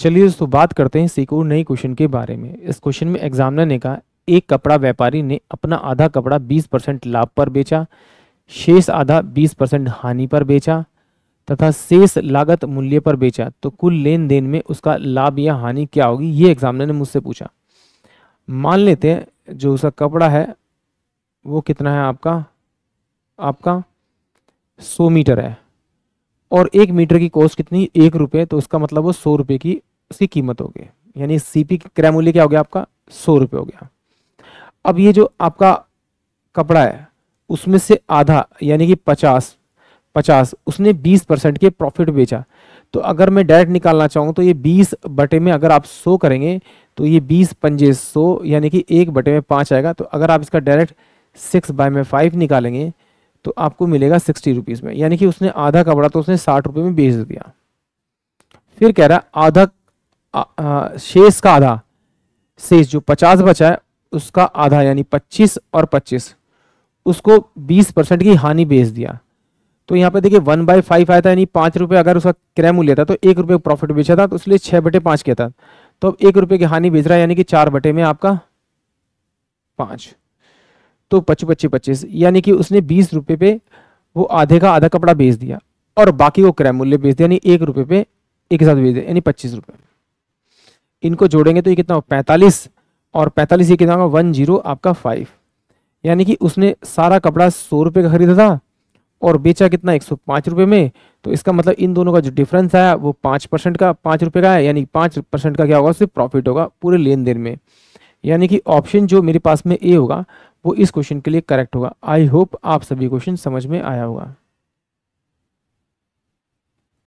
चलिए दोस्तों बात करते हैं सिक्योर नई क्वेश्चन के बारे में इस क्वेश्चन में एग्जामिनर ने कहा एक कपड़ा व्यापारी ने अपना आधा कपड़ा 20 परसेंट लाभ पर बेचा शेष आधा 20 परसेंट हानि पर बेचा तथा शेष लागत मूल्य पर बेचा तो कुल लेन देन में उसका लाभ या हानि क्या होगी ये एग्जामिनर ने मुझसे पूछा मान लेते हैं जो उसका कपड़ा है वो कितना है आपका आपका सौ मीटर है और एक मीटर की कॉस्ट कितनी एक रुपये तो उसका मतलब वो सौ रुपये की उसकी कीमत हो गई यानी सीपी क्रय मूल्य क्या हो गया आपका सौ रुपये हो गया अब ये जो आपका कपड़ा है उसमें से आधा यानी कि पचास पचास उसने बीस परसेंट के प्रॉफिट बेचा तो अगर मैं डायरेक्ट निकालना चाहूँ तो ये बीस बटे में अगर आप सौ करेंगे तो ये बीस पंजे सौ यानी कि एक बटे में पाँच आएगा तो अगर आप इसका डायरेक्ट सिक्स बाय में फाइव निकालेंगे तो आपको मिलेगा सिक्सटी रुपीज़ में यानी कि उसने आधा कपड़ा तो उसने साठ रुपये में बेच दिया फिर कह रहा आधा शेष का आधा शेष जो पचास बचा है उसका आधा यानी पच्चीस और पच्चीस उसको बीस परसेंट की हानि बेच दिया तो यहाँ पे देखिए वन बाई फाइव आया था यानी पाँच रुपये अगर उसका मूल्य था तो एक रुपये प्रॉफिट बेचा था तो इसलिए छः बटे पाँच किया था तो अब एक रुपये की हानि बेच रहा है यानी कि चार बटे में आपका पाँच तो पच्चीस पच्चीस पच्चीस यानी कि उसने बीस रुपये पे वो आधे का आधा कपड़ा बेच दिया और बाकी वो क्रैमूल्य बेच दिया यानी एक रुपये पे एक साथ बेच दिया यानी पच्चीस रुपये इनको जोड़ेंगे तो ये कितना पैंतालीस और पैंतालीस ये कितना होगा वन जीरो आपका फाइव यानी कि उसने सारा कपड़ा सौ रुपये का खरीदा था और बेचा कितना एक सौ पाँच रुपये में तो इसका मतलब इन दोनों का जो डिफरेंस आया वो पाँच परसेंट का पाँच रुपये का है यानी पाँच परसेंट का क्या होगा उससे प्रॉफिट होगा पूरे लेन देन में यानी कि ऑप्शन जो मेरे पास में ए होगा वो इस क्वेश्चन के लिए करेक्ट होगा आई होप आप सभी क्वेश्चन समझ में आया होगा